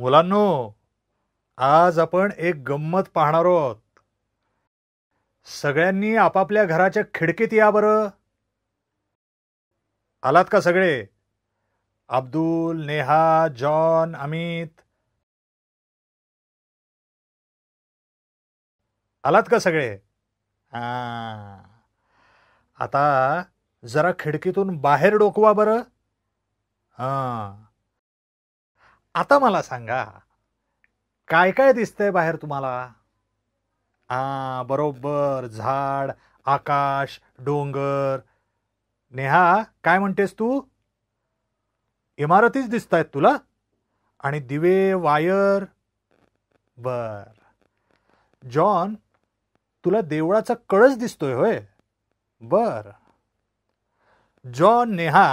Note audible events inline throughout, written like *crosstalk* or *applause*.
मुलांनो आज आपण एक गंमत पाहणार आहोत सगळ्यांनी आपापल्या घराच्या खिडकीत या बरं आलात का सगळे अब्दुल नेहा जॉन अमित आलात का सगळे आता जरा खिडकीतून बाहेर डोकवा बरं हा आता मला सांगा काय काय दिसतंय बाहेर तुम्हाला आ, बरोबर झाड आकाश डोंगर नेहा काय म्हणतेस तू इमारतीच दिसत आहेत तुला आणि दिवे वायर बर जॉन तुला देवळाचा कळस दिसतोय होय बर जॉन नेहा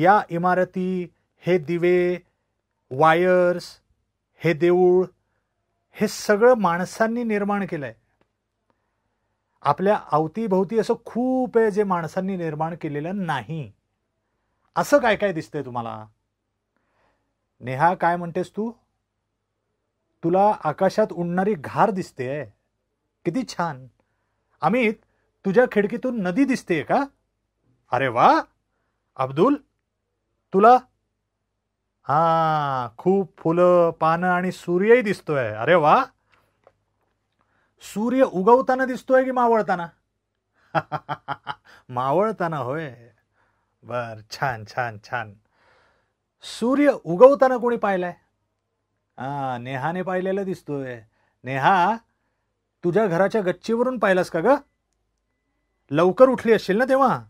या इमारती हे दिवे वायर्स हे देऊळ हे सगळं माणसांनी निर्माण केलं आहे आपल्या अवतीभोवती असं खूप आहे जे माणसांनी निर्माण केलेलं नाही असं काय काय दिसतंय तुम्हाला नेहा काय म्हणतेस तू तुला आकाशात उडणारी घार दिसतेय किती छान अमित तुझ्या खिडकीतून नदी दिसतेय का अरे वा अब्दुल तुला हा खूप फुलं पानं आणि सूर्यही दिसतोय अरे वा सूर्य उगवताना दिसतोय की मावळताना *laughs* मावळताना होय बर छान छान छान सूर्य उगवताना कोणी पाहिलाय हा नेहाने पाहिलेलं दिसतोय नेहा तुझ्या घराच्या गच्चीवरून पाहिलास का ग लवकर उठली असशील ना तेव्हा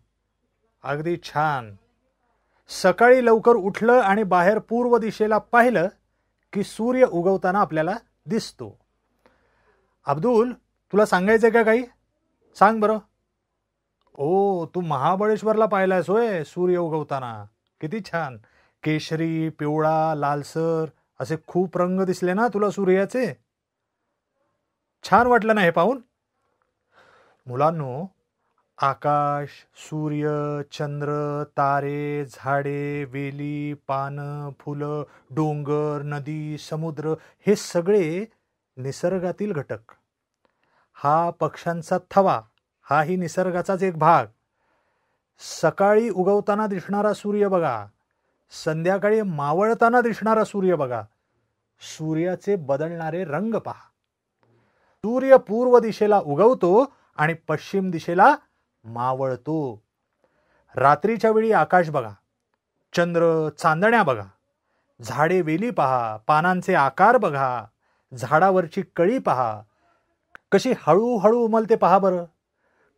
अगदी छान सकाळी लवकर उठलं आणि बाहेर पूर्व दिशेला पाहिलं की सूर्य उगवताना आपल्याला दिसतो अब्दुल तुला सांगायचं का काही सांग बरं ओ तू महाबळेश्वरला पाहिलास होय सूर्य उगवताना किती छान केशरी पिवळा लालसर असे खूप रंग दिसले ना तुला सूर्याचे छान वाटलं ना हे पाहून मुलांनो आकाश सूर्य चंद्र तारे झाडे वेली पानं फुलं डोंगर नदी समुद्र हे सगळे निसर्गातील घटक हा पक्ष्यांचा थवा हाही निसर्गाचाच एक भाग सकाळी उगवताना दिसणारा सूर्य बघा संध्याकाळी मावळताना दिसणारा सूर्य बघा सूर्याचे बदलणारे रंग पहा सूर्य पूर्व दिशेला उगवतो आणि पश्चिम दिशेला मावळतो रात्रीच्या वेळी आकाश बघा चंद्र चांदण्या बघा झाडे वेली पहा पानांचे आकार बघा झाडावरची कळी पहा कशी हळूहळू उमलते पहा बरं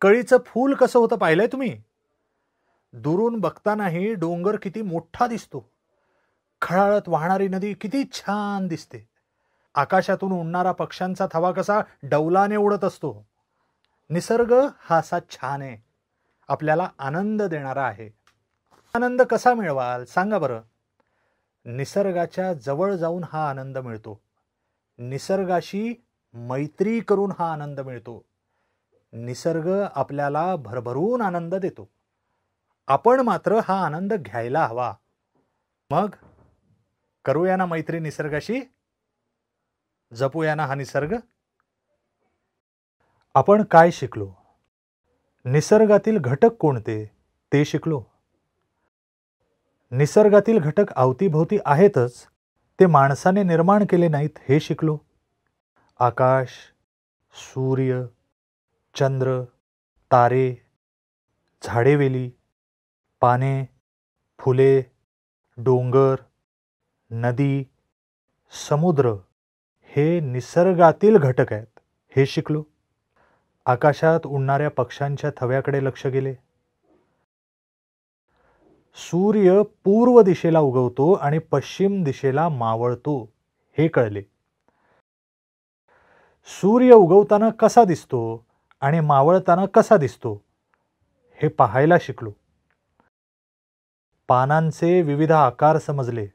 कळीचं फूल कसं होतं पाहिलंय तुम्ही दुरून बघतानाही डोंगर किती मोठा दिसतो खळाळत वाहणारी नदी किती छान दिसते आकाशातून उडणारा पक्ष्यांचा थवा कसा डौलाने उडत असतो निसर्ग हा असा छान आहे आपल्याला आनंद देणारा आहे आनंद कसा मिळवाल सांगा बरं निसर्गाच्या जवळ जाऊन हा आनंद मिळतो निसर्गाशी मैत्री करून हा आनंद मिळतो निसर्ग आपल्याला भरभरून आनंद देतो आपण मात्र हा आनंद घ्यायला हवा मग करूया ना मैत्री निसर्गाशी जपूया ना हा निसर्ग आपण काय शिकलो निसर्गातील घटक कोणते ते शिकलो निसर्गातील घटक अवतीभोवती आहेतच ते माणसाने निर्माण केले नाहीत हे शिकलो आकाश सूर्य चंद्र तारे झाडेवेली पाने फुले डोंगर नदी समुद्र हे निसर्गातील घटक आहेत हे शिकलो आकाशात उडणाऱ्या पक्ष्यांच्या थव्याकडे लक्ष गेले सूर्य पूर्व दिशेला उगवतो आणि पश्चिम दिशेला मावळतो हे कळले सूर्य उगवताना कसा दिसतो आणि मावळताना कसा दिसतो हे पाहायला शिकलो पानांचे विविध आकार समजले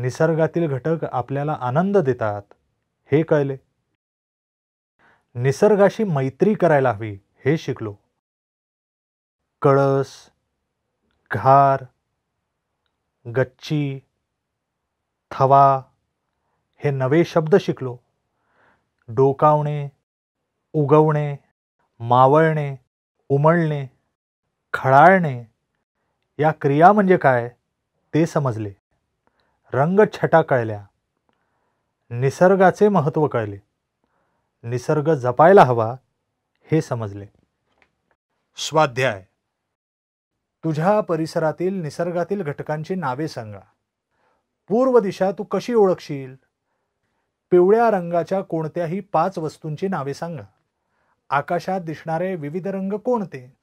निसर्गातील घटक आपल्याला आनंद देतात हे कळले निसर्गाशी मैत्री करायला हवी हे शिकलो कळस घार गच्ची थवा हे नवे शब्द शिकलो डोकावणे उगवणे मावळणे उमळणे खळाळणे या क्रिया म्हणजे काय ते समजले रंगछटा कळल्या निसर्गाचे महत्त्व कळले निसर्ग जपायला हवा हे समजले स्वाध्याय तुझ्या परिसरातील निसर्गातील घटकांची नावे सांगा पूर्व दिशा तू कशी ओळखशील पिवळ्या रंगाच्या कोणत्याही पाच वस्तूंची नावे सांगा आकाशात दिसणारे विविध रंग कोणते